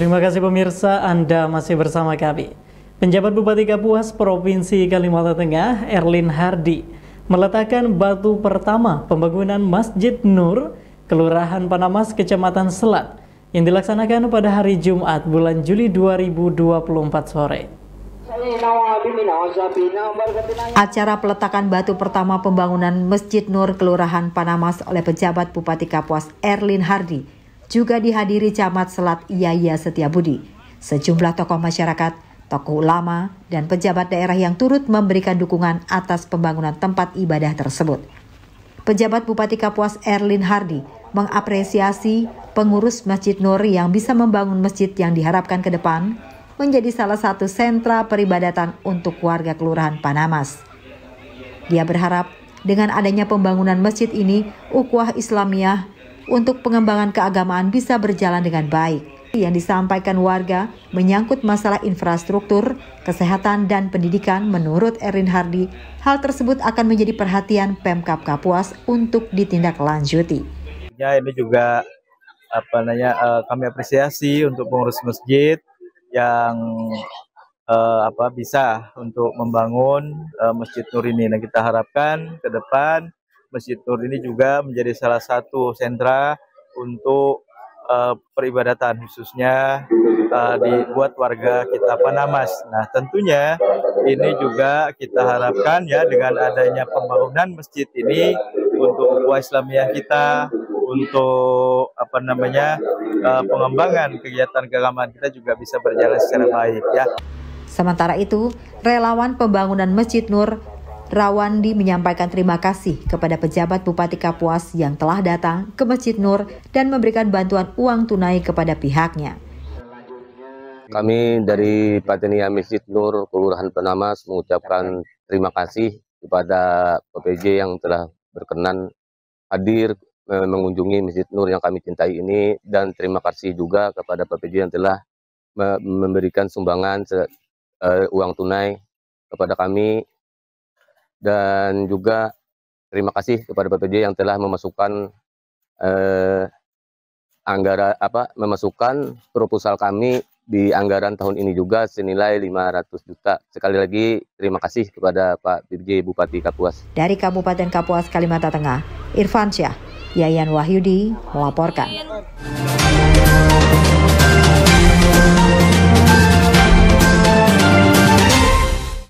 Terima kasih pemirsa, Anda masih bersama kami. Penjabat Bupati Kapuas Provinsi Kalimantan Tengah, Erlin Hardi, meletakkan batu pertama pembangunan Masjid Nur, Kelurahan Panamas, Kecamatan Selat, yang dilaksanakan pada hari Jumat bulan Juli 2024 sore. Acara peletakan batu pertama pembangunan Masjid Nur Kelurahan Panamas oleh pejabat Bupati Kapuas Erlin Hardi juga dihadiri camat Selat Iyaya Setiabudi, sejumlah tokoh masyarakat, tokoh ulama, dan pejabat daerah yang turut memberikan dukungan atas pembangunan tempat ibadah tersebut. Pejabat Bupati Kapuas Erlin Hardi mengapresiasi pengurus Masjid Nur yang bisa membangun masjid yang diharapkan ke depan menjadi salah satu sentra peribadatan untuk warga Kelurahan Panamas. Dia berharap dengan adanya pembangunan masjid ini, Ukwah Islamiyah untuk pengembangan keagamaan bisa berjalan dengan baik. Yang disampaikan warga menyangkut masalah infrastruktur, kesehatan, dan pendidikan menurut Erin Hardi, hal tersebut akan menjadi perhatian Pemkap Kapuas untuk ditindaklanjuti. Ya, ini juga apa namanya eh, kami apresiasi untuk pengurus masjid yang uh, apa bisa untuk membangun uh, Masjid Nur ini. Nah, kita harapkan ke depan Masjid Nur ini juga menjadi salah satu sentra untuk uh, peribadatan khususnya uh, dibuat warga kita Panamas. Nah, tentunya ini juga kita harapkan ya dengan adanya pembangunan masjid ini untuk ukhuwah Islamiyah kita untuk apa namanya uh, pengembangan kegiatan keagamaan kita juga bisa berjalan secara baik ya. Sementara itu, relawan pembangunan Masjid Nur Rawandi menyampaikan terima kasih kepada pejabat Bupati Kapuas yang telah datang ke Masjid Nur dan memberikan bantuan uang tunai kepada pihaknya. Kami dari Patenia Masjid Nur, Kelurahan Penamas mengucapkan terima kasih kepada PPJ yang telah berkenan hadir eh, mengunjungi Masjid Nur yang kami cintai ini dan terima kasih juga kepada PPJ yang telah memberikan sumbangan eh, uang tunai kepada kami dan juga terima kasih kepada BPJ yang telah memasukkan eh, anggaran apa memasukkan proposal kami di anggaran tahun ini juga senilai 500 juta. Sekali lagi terima kasih kepada Pak BPJ Bupati Kapuas. Dari Kabupaten Kapuas, Kalimantan Tengah, Irfan Syah, Yayan Wahyudi melaporkan.